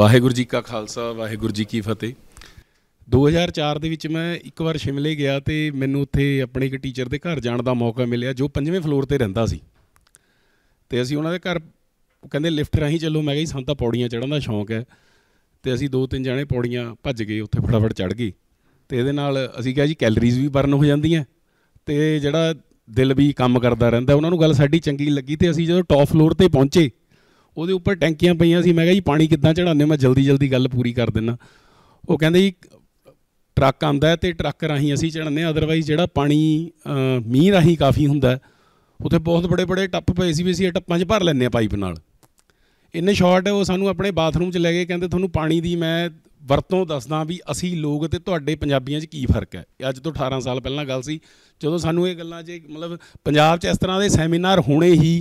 ਵਾਹਿਗੁਰੂ ਜੀ ਕਾ ਖਾਲਸਾ ਵਾਹਿਗੁਰੂ ਜੀ ਕੀ ਫਤਿਹ 2004 ਦੇ ਵਿੱਚ ਮੈਂ ਇੱਕ ਵਾਰ ਸ਼ਿਮਲੇ ਗਿਆ ਤੇ ਮੈਨੂੰ ਉੱਥੇ ਆਪਣੇ ਇੱਕ ਟੀਚਰ ਦੇ ਘਰ ਜਾਣ ਦਾ ਮੌਕਾ ਮਿਲਿਆ ਜੋ 5ਵੇਂ ਫਲੋਰ ਤੇ ਰਹਿੰਦਾ ਸੀ ਤੇ ਅਸੀਂ ਉਹਨਾਂ ਦੇ ਘਰ ਕਹਿੰਦੇ ਲਿਫਟ ਰਾਹੀਂ ਚੱਲੋ ਮੈਂ ਕਿਹਾ ਜੀ ਸਾਨੂੰ ਤਾਂ ਪੌੜੀਆਂ ਚੜ੍ਹਨ ਦਾ ਸ਼ੌਂਕ ਹੈ ਤੇ ਅਸੀਂ ਦੋ ਤਿੰਨ ਜਾਣੇ ਪੌੜੀਆਂ ਭੱਜ ਗਏ ਉੱਥੇ ਫਟਾਫਟ ਚੜ੍ਹ ਗਏ ਤੇ ਇਹਦੇ ਨਾਲ ਅਸੀਂ ਕਿਹਾ ਜੀ ਕੈਲਰੀਜ਼ ਵੀ ਬਰਨ ਹੋ ਜਾਂਦੀਆਂ ਤੇ ਜਿਹੜਾ ਦਿਲ ਵੀ ਕੰਮ ਕਰਦਾ ਰਹਿੰਦਾ ਉਹਨਾਂ ਨੂੰ ਗੱਲ ਸਾਡੀ ਚੰਗੀ ਲੱਗੀ ਤੇ ਅਸੀਂ ਜਦੋਂ ਟੌਪ ਫਲੋਰ ਤੇ ਪਹੁੰਚੇ ਉਹਦੇ ਉੱਪਰ ਟੈਂਕੀਆਂ ਪਈਆਂ ਸੀ ਮੈਂ ਕਿਹਾ ਜੀ ਪਾਣੀ ਕਿੱਦਾਂ ਚੜਾਉਂਦੇ ਮੈਂ ਜਲਦੀ ਜਲਦੀ ਗੱਲ ਪੂਰੀ ਕਰ ਦਿੰਨਾ ਉਹ ਕਹਿੰਦੇ ਜੀ ਟਰੱਕ ਆਂਦਾ ਤੇ ਟਰੱਕ ਰਾਹੀਂ ਅਸੀਂ ਚੜਨੇ ਅਦਰਵਾਈਜ਼ ਜਿਹੜਾ ਪਾਣੀ ਮੀਂਹ ਰਾਹੀਂ ਕਾਫੀ ਹੁੰਦਾ ਉੱਥੇ ਬਹੁਤ بڑے بڑے ਟੱਪ ਪਏ ਸੀ ਵੀ ਅਸੀਂ ਟੱਪਾਂ 'ਚ ਭਰ ਲੈਂਦੇ ਆ ਪਾਈਪ ਨਾਲ ਇੰਨੇ ਸ਼ਾਰਟ ਉਹ ਸਾਨੂੰ ਆਪਣੇ ਬਾਥਰੂਮ 'ਚ ਲੈ ਗਏ ਕਹਿੰਦੇ ਤੁਹਾਨੂੰ ਪਾਣੀ ਦੀ ਮੈਂ ਵਰਤੋਂ ਦੱਸਦਾ ਵੀ ਅਸੀਂ ਲੋਕ ਤੇ ਤੁਹਾਡੇ ਪੰਜਾਬੀਆਂ 'ਚ ਕੀ ਫਰਕ ਹੈ ਅੱਜ ਤੋਂ 18 ਸਾਲ ਪਹਿਲਾਂ ਗੱਲ ਸੀ ਜਦੋਂ ਸਾਨੂੰ ਇਹ ਗੱਲਾਂ 'ਚ ਮਤਲਬ ਪੰਜਾਬ 'ਚ ਇਸ ਤਰ੍ਹਾਂ ਦੇ ਸੈਮੀਨਾਰ ਹੋਣੇ ਹੀ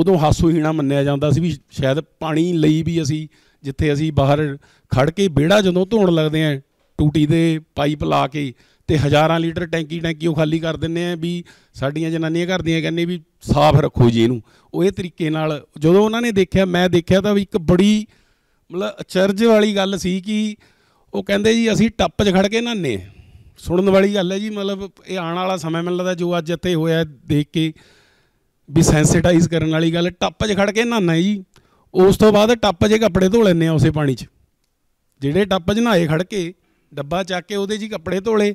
ਉਦੋਂ ਹਾਸੋਹੀਣਾ ਮੰਨਿਆ ਜਾਂਦਾ ਸੀ ਵੀ ਸ਼ਾਇਦ ਪਾਣੀ ਲਈ ਵੀ ਅਸੀਂ ਜਿੱਥੇ ਅਸੀਂ ਬਾਹਰ ਖੜ ਕੇ ਵਿਹੜਾ ਜਦੋਂ ਧੋਣ ਲੱਗਦੇ ਆਂ ਟੂਟੀ ਦੇ ਪਾਈਪ ਲਾ ਕੇ ਤੇ ਹਜ਼ਾਰਾਂ ਲੀਟਰ ਟੈਂਕੀ ਟੈਂਕੀ ਉਹ ਖਾਲੀ ਕਰ ਦਿੰਨੇ ਆ ਵੀ ਸਾਡੀਆਂ ਜਨਾਨੀਆਂ ਕਰਦੀਆਂ ਦੀਆਂ ਕਹਿੰਨੇ ਵੀ ਸਾਫ਼ ਰੱਖੋ ਜੀ ਇਹਨੂੰ ਉਹ ਇਹ ਤਰੀਕੇ ਨਾਲ ਜਦੋਂ ਉਹਨਾਂ ਨੇ ਦੇਖਿਆ ਮੈਂ ਦੇਖਿਆ ਤਾਂ ਵੀ ਇੱਕ ਬੜੀ ਮਤਲਬ ਅਚਰਜ ਵਾਲੀ ਗੱਲ ਸੀ ਕਿ ਉਹ ਕਹਿੰਦੇ ਜੀ ਅਸੀਂ ਟੱਪ 'ਚ ਖੜ ਕੇ ਨਹਾਨੇ ਸੁਣਨ ਵਾਲੀ ਗੱਲ ਹੈ ਜੀ ਮਤਲਬ ਇਹ ਆਉਣ ਵਾਲਾ ਸਮਾਂ ਮੈਨੂੰ ਲੱਗਦਾ ਜੋ ਅੱਜ ਇੱਥੇ ਹੋਇਆ ਦੇਖ ਕੇ ਵੀ ਸੈਂਸਿਟਾਈਜ਼ ਕਰਨ ਵਾਲੀ ਗੱਲ ਟੱਪ 'ਚ ਖੜ ਕੇ ਨਹਾਣਾ ਜੀ ਉਸ ਤੋਂ ਬਾਅਦ ਟੱਪ 'ਚ ਕੱਪੜੇ ਧੋ ਲੈਣੇ ਆ ਉਸੇ ਪਾਣੀ 'ਚ ਜਿਹੜੇ ਟੱਪ 'ਚ ਨਹਾਏ ਖੜ ਕੇ ਡੱਬਾ ਚੱਕ ਕੇ ਉਹਦੇ 'ਚ ਕੱਪੜੇ ਧੋਲੇ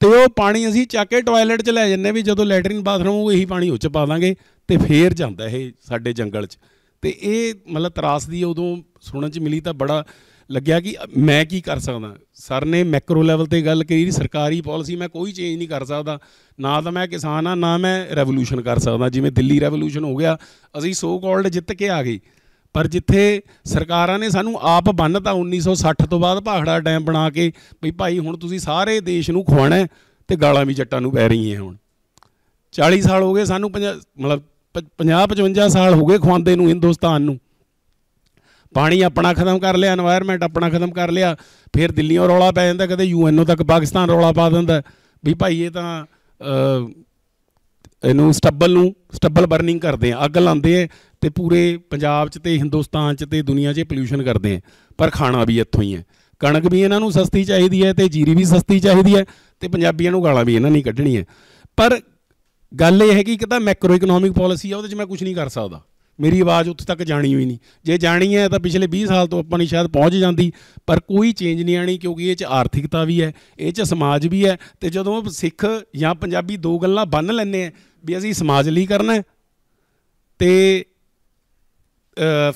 ਤੇ ਉਹ ਪਾਣੀ ਅਸੀਂ ਚੱਕ ਕੇ ਟਾਇਲਟ 'ਚ ਲੈ ਜੰਨੇ ਵੀ ਜਦੋਂ ਲੈਟਰਿਨ ਬਾਥਰੂਮ ਉਹ ਇਹੀ ਪਾਣੀ ਉੱਚ ਪਾ ਦਾਂਗੇ ਤੇ ਫੇਰ ਜਾਂਦਾ ਇਹ ਸਾਡੇ ਜੰਗਲ 'ਚ ਤੇ ਇਹ ਮਤਲਬ ਤਰਾਸ ਦੀ ਉਦੋਂ ਸੁਣਨ 'ਚ ਮਿਲੀ ਤਾਂ ਬੜਾ ਲੱਗਿਆ ਕਿ ਮੈਂ ਕੀ ਕਰ ਸਕਦਾ ਸਰ ਨੇ ਮੈਕਰੋ ਲੈਵਲ ਤੇ ਗੱਲ ਕਰੀ ਸਰਕਾਰੀ ਪਾਲਿਸੀ ਮੈਂ ਕੋਈ ਚੇਂਜ ਨਹੀਂ ਕਰ ਸਕਦਾ ਨਾ ਤਾਂ ਮੈਂ ਕਿਸਾਨ ਆ ਨਾ ਮੈਂ ਰੈਵੋਲੂਸ਼ਨ ਕਰ ਸਕਦਾ ਜਿਵੇਂ ਦਿੱਲੀ ਰੈਵੋਲੂਸ਼ਨ ਹੋ ਗਿਆ ਅਸੀਂ ਸੋ ਕਾਲਡ ਜਿੱਤ ਕੇ ਆ ਗਏ ਪਰ ਜਿੱਥੇ ਸਰਕਾਰਾਂ ਨੇ ਸਾਨੂੰ ਆਪ ਬੰਨਤਾ 1960 ਤੋਂ ਬਾਅਦ ਭਾਖੜਾ ਡੈਮ ਬਣਾ ਕੇ ਵੀ ਭਾਈ ਹੁਣ ਤੁਸੀਂ ਸਾਰੇ ਦੇਸ਼ ਨੂੰ ਖਵਾਣਾ ਤੇ ਗਾਲਾਂ ਵੀ ਜੱਟਾਂ ਨੂੰ ਪੈ ਰਹੀਆਂ ਹੁਣ 40 ਸਾਲ ਹੋ ਗਏ ਸਾਨੂੰ ਮਤਲਬ 50 55 ਸਾਲ ਹੋ ਗਏ ਖਵਾਂਦੇ ਨੂੰ ਹਿੰਦੁਸਤਾਨ ਨੂੰ ਪਾਣੀ ਆਪਣਾ ਖਤਮ ਕਰ ਲਿਆ এনवायरमेंट ਆਪਣਾ ਖਤਮ ਕਰ ਲਿਆ ਫਿਰ ਦਿੱਲੀੋਂ ਰੌਲਾ ਪੈ ਜਾਂਦਾ ਕਦੇ ਯੂਐਨਓ ਤੱਕ ਪਾਕਿਸਤਾਨ ਰੌਲਾ ਪਾ ਦਿੰਦਾ ਵੀ ਭਾਈ ਇਹ ਤਾਂ ਇਹਨੂੰ ਸਟੱਬਲ ਨੂੰ ਸਟੱਬਲ ਬਰਨਿੰਗ ਕਰਦੇ ਆ ਅੱਗ ਲਾਉਂਦੇ ਆ ਤੇ ਪੂਰੇ ਪੰਜਾਬ 'ਚ ਤੇ ਹਿੰਦੁਸਤਾਨ 'ਚ ਤੇ ਦੁਨੀਆ 'ਚ ਪੋਲੂਸ਼ਨ ਕਰਦੇ ਆ ਪਰ ਖਾਣਾ ਵੀ ਇੱਥੋਂ ਹੀ ਹੈ ਕਣਕ ਵੀ ਇਹਨਾਂ ਨੂੰ ਸਸਤੀ ਚਾਹੀਦੀ ਹੈ ਤੇ ਜੀਰੀ ਵੀ ਸਸਤੀ ਚਾਹੀਦੀ ਹੈ ਤੇ ਪੰਜਾਬੀਆਂ ਨੂੰ ਗਾਲਾਂ ਵੀ ਇਹਨਾਂ ਨਹੀਂ ਕੱਢਣੀਆਂ ਪਰ ਗੱਲ ਇਹ ਹੈ ਕਿ ਇੱਕ ਤਾਂ ਮੈਕਰੋ ਇਕਨੋਮਿਕ ਪਾਲਿਸੀ ਆ ਉਹਦੇ 'ਚ ਮੈਂ ਕੁਝ ਨਹੀਂ ਕਰ ਸਕਦਾ ਮੇਰੀ ਆਵਾਜ਼ ਉੱਥੇ ਤੱਕ ਜਾਣੀ ਹੋਈ ਨਹੀਂ ਜੇ ਜਾਣੀ ਹੈ ਤਾਂ ਪਿਛਲੇ 20 ਸਾਲ ਤੋਂ ਆਪਾਂ ਨਹੀਂ ਸ਼ਾਇਦ ਪਹੁੰਚ ਜਾਂਦੀ ਪਰ ਕੋਈ ਚੇਂਜ ਨਹੀਂ ਆਣੀ ਕਿਉਂਕਿ ਇਹ 'ਚ ਆਰਥਿਕਤਾ ਵੀ ਹੈ ਇਹ 'ਚ ਸਮਾਜ ਵੀ ਹੈ ਤੇ ਜਦੋਂ ਸਿੱਖ ਜਾਂ ਪੰਜਾਬੀ ਦੋ ਗੱਲਾਂ ਬੰਨ ਲੈਂਦੇ ਆ ਵੀ ਅਸੀਂ ਸਮਾਜ ਲਈ ਕਰਨਾ ਹੈ ਤੇ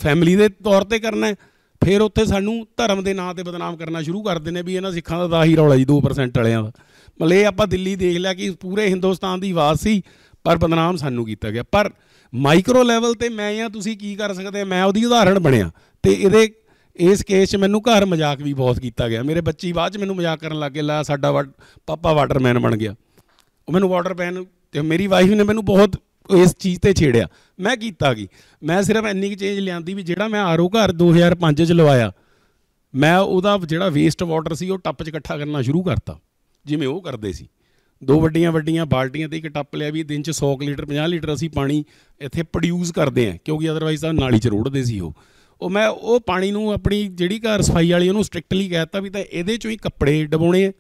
ਫੈਮਿਲੀ ਦੇ ਤੌਰ ਤੇ ਕਰਨਾ ਹੈ ਫਿਰ ਉੱਥੇ ਸਾਨੂੰ ਧਰਮ ਦੇ ਨਾਂ ਤੇ ਬਦਨਾਮ ਕਰਨਾ ਸ਼ੁਰੂ ਕਰ ਦਿੰਦੇ ਵੀ ਇਹਨਾਂ ਸਿੱਖਾਂ ਦਾ ਤਾਂ ਹੀ ਰੌਲਾ ਜੀ 2% ਵਾਲਿਆਂ ਦਾ ਮਤਲਬ ਇਹ ਆਪਾਂ ਦਿੱਲੀ ਦੇਖ ਲਿਆ ਕਿ ਪੂਰੇ ਹਿੰਦੁਸਤਾਨ ਦੀ ਆਵਾਜ਼ ਸੀ ਪਰ ਬਦਨਾਮ ਸਾਨੂੰ ਕੀਤਾ ਗਿਆ ਪਰ ਮਾਈਕਰੋ ਲੈਵਲ ਤੇ ਮੈਂ ਜਾਂ ਤੁਸੀਂ ਕੀ ਕਰ ਸਕਦੇ ਮੈਂ ਉਹਦੀ ਉਦਾਹਰਣ ਬਣਿਆ ਤੇ ਇਹਦੇ ਇਸ ਕੇਸ 'ਚ ਮੈਨੂੰ ਘਰ ਮਜ਼ਾਕ ਵੀ ਬਹੁਤ ਕੀਤਾ ਗਿਆ ਮੇਰੇ ਬੱਚੀ ਬਾਅਦ 'ਚ ਮੈਨੂੰ ਮਜ਼ਾਕ ਕਰਨ ਲੱਗੇ ਲਾ ਸਾਡਾ ਪਾਪਾ ਵਾਟਰਮੈਨ ਬਣ ਗਿਆ ਉਹ ਮੈਨੂੰ ਪੈਨ ਤੇ ਮੇਰੀ ਵਾਈਫ ਨੇ ਮੈਨੂੰ ਬਹੁਤ ਇਸ ਚੀਜ਼ ਤੇ ਛੇੜਿਆ ਮੈਂ ਕੀਤਾ ਕੀ ਮੈਂ ਸਿਰਫ ਇੰਨੀ ਕਿ ਚੇਂਜ ਲਿਆਂਦੀ ਵੀ ਜਿਹੜਾ ਮੈਂ ਆਰਓ ਘਰ 2005 'ਚ ਲਵਾਇਆ ਮੈਂ ਉਹਦਾ ਜਿਹੜਾ ਵੇਸਟ ਵਾਟਰ ਸੀ ਉਹ ਟੱਪ 'ਚ ਇਕੱਠਾ ਕਰਨਾ ਸ਼ੁਰੂ ਕਰਤਾ ਜਿਵੇਂ ਉਹ ਕਰਦੇ ਸੀ ਦੋ ਵੱਡੀਆਂ ਵੱਡੀਆਂ ਬਾਲਟੀਆਂ ਤੇ ਇੱਕ ਟੱਪ ਲਿਆ ਵੀ ਦਿਨ ਚ 100 ਲੀਟਰ 50 ਲੀਟਰ ਅਸੀਂ ਪਾਣੀ ਇੱਥੇ ਪ੍ਰੋਡਿਊਸ ਕਰਦੇ ਆ ਕਿਉਂਕਿ ਅਦਰਵਾਈਜ਼ ਤਾਂ ਨਾਲੀ ਚ ਰੋੜਦੇ ਸੀ ਉਹ ਉਹ ਮੈਂ ਉਹ ਪਾਣੀ ਨੂੰ ਆਪਣੀ ਜਿਹੜੀ ਘਰ ਸਫਾਈ ਵਾਲੀ ਉਹਨੂੰ ਸਟ੍ਰਿਕਟਲੀ ਕਹਿਤਾ ਵੀ ਤਾਂ ਇਹਦੇ ਚੋਂ ਹੀ ਕੱਪੜੇ ਡਬਾਉਣੇ ਆ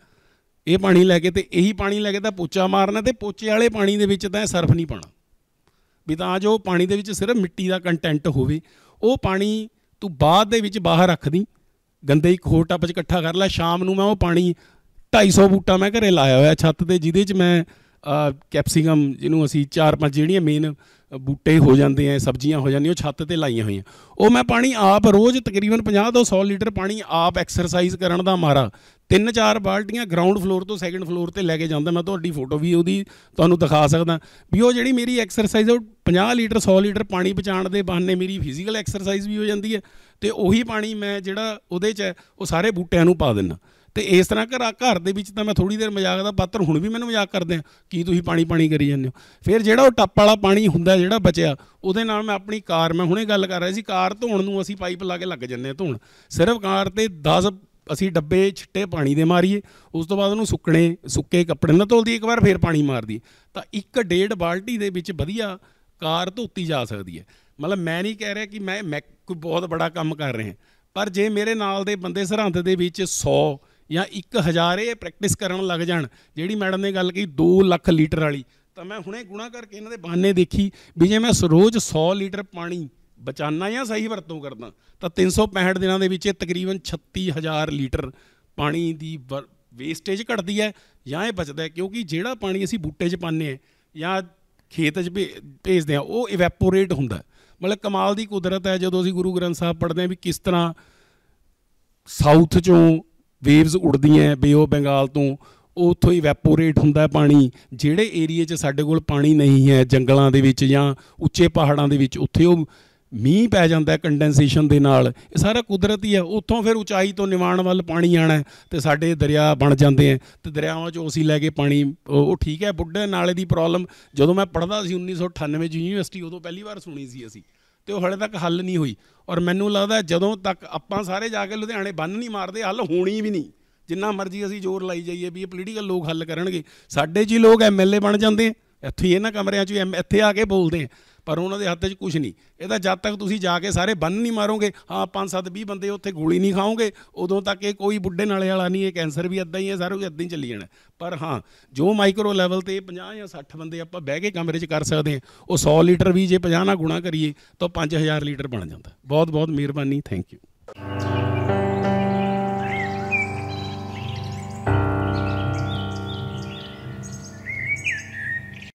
ਇਹ ਪਾਣੀ ਲੈ ਕੇ ਤੇ ਇਹੀ ਪਾਣੀ ਲੈ ਕੇ ਤਾਂ ਪੋਚਾ ਮਾਰਨਾ ਤੇ ਪੋਚੇ ਵਾਲੇ ਪਾਣੀ ਦੇ ਵਿੱਚ ਤਾਂ ਸਰਫ ਨਹੀਂ ਪਾਣਾ ਵੀ ਤਾਂ ਜੋ ਪਾਣੀ ਦੇ ਵਿੱਚ ਸਿਰਫ ਮਿੱਟੀ ਦਾ ਕੰਟੈਂਟ ਹੋਵੇ ਉਹ ਪਾਣੀ ਤੂੰ ਬਾਅਦ ਦੇ ਵਿੱਚ ਬਾਹਰ ਰੱਖ ਦੀ ਗੰਦੇ ਇੱਕ ਹੋਰ ਟੱਪ 'ਚ ਇਕੱਠਾ ਕਰ ਲੈ ਸ਼ਾਮ ਨੂੰ ਮੈਂ ਉਹ ਪਾਣੀ 250 ਬੂਟਾ ਮੈਂ ਘਰੇ ਲਾਇਆ ਹੋਇਆ ਛੱਤ ਤੇ ਜਿਹਦੇ 'ਚ ਮੈਂ ਕੈਪਸਿਕਮ ਜਿਹਨੂੰ ਅਸੀਂ ਚਾਰ ਪੰਜ ਜਿਹੜੀਆਂ ਮੇਨ ਬੂਟੇ ਹੋ ਜਾਂਦੇ ਆ ਸਬਜ਼ੀਆਂ ਹੋ ਜਾਂਦੀਆਂ ਉਹ ਛੱਤ ਤੇ ਲਾਈਆਂ ਹੋਈਆਂ ਉਹ ਮੈਂ ਪਾਣੀ ਆਪ ਰੋਜ਼ ਤਕਰੀਬਨ 50 ਤੋਂ 100 ਲੀਟਰ ਪਾਣੀ ਆਪ ਐਕਸਰਸਾਈਜ਼ ਕਰਨ ਦਾ ਮਾਰਾ ਤਿੰਨ ਚਾਰ ਬਾਲਟੀਆਂ ਗਰਾਊਂਡ ਫਲੋਰ ਤੋਂ ਸੈਕੰਡ ਫਲੋਰ ਤੇ ਲੈ ਕੇ ਜਾਂਦਾ ਮੈਂ ਤੁਹਾਡੀ ਫੋਟੋ ਵੀ ਉਹਦੀ ਤੁਹਾਨੂੰ ਦਿਖਾ ਸਕਦਾ ਵੀ ਉਹ ਜਿਹੜੀ ਮੇਰੀ ਐਕਸਰਸਾਈਜ਼ ਉਹ 50 ਲੀਟਰ 100 ਲੀਟਰ ਪਾਣੀ ਪਹੁੰਚਾਣ ਦੇ ਬਹਾਨੇ ਮੇਰੀ ਫਿਜ਼ੀਕਲ ਐਕਸਰਸਾਈਜ਼ ਵੀ ਹੋ ਜਾਂਦੀ ਹੈ ਤੇ ਉਹੀ ਪਾਣੀ ਮੈਂ ਜਿਹੜਾ ਉਹਦੇ 'ਚ ਉਹ ਸਾਰੇ ਬੂਟਿਆਂ ਨੂੰ ਪਾ ਦਿੰਦਾ ਤੇ ਇਸ ਤਰ੍ਹਾਂ ਘਰ ਘਰ ਦੇ ਵਿੱਚ ਤਾਂ ਮੈਂ ਥੋੜੀ ਦੇਰ ਮਜ਼ਾਕ ਦਾ ਪਾਤਰ ਹੁਣ ਵੀ ਮੈਨੂੰ ਮਜ਼ਾਕ ਕਰਦੇ ਆ ਕੀ ਤੁਸੀਂ ਪਾਣੀ ਪਾਣੀ ਕਰੀ ਜਾਂਦੇ ਹੋ ਫਿਰ ਜਿਹੜਾ ਉਹ ਟੱਪ ਵਾਲਾ ਪਾਣੀ ਹੁੰਦਾ ਜਿਹੜਾ ਬਚਿਆ ਉਹਦੇ ਨਾਲ ਮੈਂ ਆਪਣੀ ਕਾਰ ਮੈਂ ਹੁਣੇ ਗੱਲ ਕਰ ਰਿਹਾ ਸੀ ਕਾਰ ਧੋਣ ਨੂੰ ਅਸੀਂ ਪਾਈਪ ਲਾ ਕੇ ਲੱਗ ਜੰਨੇ ਧੋਣ ਸਿਰਫ ਕਾਰ ਤੇ 10 ਅਸੀਂ ਡੱਬੇ ਛਿੱਟੇ ਪਾਣੀ ਦੇ ਮਾਰੀਏ ਉਸ ਤੋਂ ਬਾਅਦ ਉਹਨੂੰ ਸੁੱਕਣੇ ਸੁੱਕੇ ਕੱਪੜੇ ਨਾਲ ਧੋਲਦੀ ਇੱਕ ਵਾਰ ਫੇਰ ਪਾਣੀ ਮਾਰਦੀ ਤਾਂ ਇੱਕ ਡੇਢ ਬਾਲਟੀ ਦੇ ਵਿੱਚ ਵਧੀਆ ਕਾਰ ਧੋਤੀ ਜਾ ਸਕਦੀ ਹੈ ਮਤਲਬ ਮੈਂ ਨਹੀਂ ਕਹਿ ਰਿਹਾ ਕਿ ਮੈਂ ਕੋਈ ਬਹੁਤ ਬੜਾ ਕੰਮ ਕਰ ਰਹੇ ਹਾਂ ਪਰ ਜੇ ਮੇਰੇ ਨਾਲ ਦੇ ਬੰਦੇ ਸਰਹੰਦ ਦੇ ਵਿੱਚ 100 ਜਾਂ 1000 ਇਹ ਪ੍ਰੈਕਟਿਸ ਕਰਨ ਲੱਗ ਜਾਣ ਜਿਹੜੀ ਮੈਡਮ ਨੇ ਗੱਲ ਕੀਤੀ 2 ਲੱਖ ਲੀਟਰ ਵਾਲੀ ਤਾਂ ਮੈਂ ਹੁਣੇ ਗੁਣਾ ਕਰਕੇ ਇਹਨਾਂ ਦੇ ਬਹਾਨੇ ਦੇਖੀ ਵੀ ਜੇ ਮੈਂ ਰੋਜ਼ 100 ਲੀਟਰ ਪਾਣੀ ਬਚਾਨਾ ਜਾਂ ਸਹੀ ਵਰਤੋਂ ਕਰਦਾ ਤਾਂ 365 ਦਿਨਾਂ ਦੇ ਵਿੱਚ ਇਹ ਤਕਰੀਬਨ 36000 ਲੀਟਰ ਪਾਣੀ ਦੀ ਵੇਸਟੇਜ ਘਟਦੀ ਹੈ ਜਾਂ ਇਹ ਬਚਦਾ ਕਿਉਂਕਿ ਜਿਹੜਾ ਪਾਣੀ ਅਸੀਂ ਬੂਟੇ 'ਚ ਪਾਉਂਦੇ ਆ ਜਾਂ ਖੇਤ 'ਚ ਭੇਜਦੇ ਆ ਉਹ ਇਵੈਪੋਰੇਟ ਹੁੰਦਾ ਮਤਲਬ ਕਮਾਲ ਦੀ ਕੁਦਰਤ ਹੈ ਜਦੋਂ ਅਸੀਂ ਗੁਰੂ ਗ੍ਰੰਥ ਸਾਹਿਬ ਪੜ੍ਹਦੇ ਆ ਵੀ ਕਿਸ ਤਰ੍ਹਾਂ ਸਾਊਥ 'ਚੋਂ ਵੇਵਸ ਉੱਡਦੀਆਂ ਬੇ ਉਹ ਬੰਗਾਲ ਤੋਂ ਉਥੋਂ ਹੀ ਵੈਪੋਰੇਟ ਹੁੰਦਾ ਪਾਣੀ ਜਿਹੜੇ ਏਰੀਆ 'ਚ ਸਾਡੇ ਕੋਲ ਪਾਣੀ ਨਹੀਂ ਹੈ ਜੰਗਲਾਂ ਦੇ ਵਿੱਚ ਜਾਂ ਉੱਚੇ ਪਹਾੜਾਂ ਦੇ ਵਿੱਚ ਉੱਥੇ ਉਹ ਮੀਂਹ ਪੈ ਜਾਂਦਾ ਕੰਡੈਂਸੇਸ਼ਨ ਦੇ ਨਾਲ ਇਹ ਸਾਰਾ ਕੁਦਰਤੀ ਹੈ ਉੱਥੋਂ ਫਿਰ ਉਚਾਈ ਤੋਂ ਨਿਵਾਣ ਵੱਲ ਪਾਣੀ ਆਣਾ ਤੇ ਸਾਡੇ ਦਰਿਆ ਬਣ ਜਾਂਦੇ ਆ ਤੇ ਦਰਿਆਵਾਂ 'ਚੋਂ ਅਸੀਂ ਲੈ ਕੇ ਪਾਣੀ ਉਹ ਠੀਕ ਹੈ ਬੁੱਢੇ ਨਾਲੇ ਦੀ ਪ੍ਰੋਬਲਮ ਜਦੋਂ ਮੈਂ ਪੜ੍ਹਦਾ ਸੀ 1998 'ਚ ਯੂਨੀਵਰਸਿਟੀ ਉਦੋਂ ਪਹਿਲੀ ਵਾਰ ਸੁਣੀ ਸੀ ਅਸੀਂ ਤੇ ਉਹ ਹਲੇ ਤੱਕ ਹੱਲ ਨਹੀਂ ਹੋਈ ਔਰ ਮੈਨੂੰ ਲੱਗਦਾ ਜਦੋਂ ਤੱਕ ਆਪਾਂ ਸਾਰੇ ਜਾ ਕੇ ਲੁਧਿਆਣੇ ਬੰਨ ਨਹੀਂ ਮਾਰਦੇ ਹੱਲ ਹੋਣੀ ਵੀ ਨਹੀਂ ਜਿੰਨਾ ਮਰਜ਼ੀ ਅਸੀਂ ਜ਼ੋਰ ਲਾਈ ਜਾਈਏ ਵੀ ਇਹ ਪੋਲੀਟੀਕਲ ਲੋਕ ਹੱਲ ਕਰਨਗੇ ਸਾਡੇ ਜੀ ਲੋਕ ਐਮਐਲਏ ਬਣ ਜਾਂਦੇ ਇੱਥੇ ਇਹਨਾਂ ਕਮਰਿਆਂ 'ਚ ਇੱਥੇ ਆ ਕੇ ਬੋਲਦੇ ਪਰ ਉਹਨਾਂ ਦੇ ਹੱਥ 'ਚ ਕੁਝ ਨਹੀਂ ਇਹਦਾ ਜਦ ਤੱਕ ਤੁਸੀਂ ਜਾ ਕੇ ਸਾਰੇ ਬੰਨ ਨਹੀਂ ਮਾਰੋਗੇ ਹਾਂ 5-7 20 ਬੰਦੇ ਉੱਥੇ ਗੋਲੀ ਨਹੀਂ ਖਾਓਗੇ ਉਦੋਂ ਤੱਕ ਇਹ ਕੋਈ ਬੁੱਢੇ ਨਾਲੇ ਵਾਲਾ ਨਹੀਂ ਇਹ ਕੈਂਸਰ ਵੀ ਇਦਾਂ ਹੀ ਹੈ ਸਾਰੇ ਉਹ ਇਦਾਂ ਹੀ ਚੱਲੀ ਜਾਣਾ ਪਰ ਹਾਂ ਜੋ ਮਾਈਕਰੋ ਲੈਵਲ ਤੇ 50 ਜਾਂ 60 ਬੰਦੇ ਆਪਾਂ ਬਹਿ ਕੇ ਕਮਰੇ 'ਚ ਕਰ ਸਕਦੇ ਹਾਂ ਉਹ 100 ਲੀਟਰ ਵੀ ਜੇ 50 ਨਾਲ ਗੁਣਾ ਕਰੀਏ ਤਾਂ 5000 ਲੀਟਰ ਬਣ ਜਾਂਦਾ ਬਹੁਤ ਬਹੁਤ ਮਿਹਰਬਾਨੀ ਥੈਂਕ ਯੂ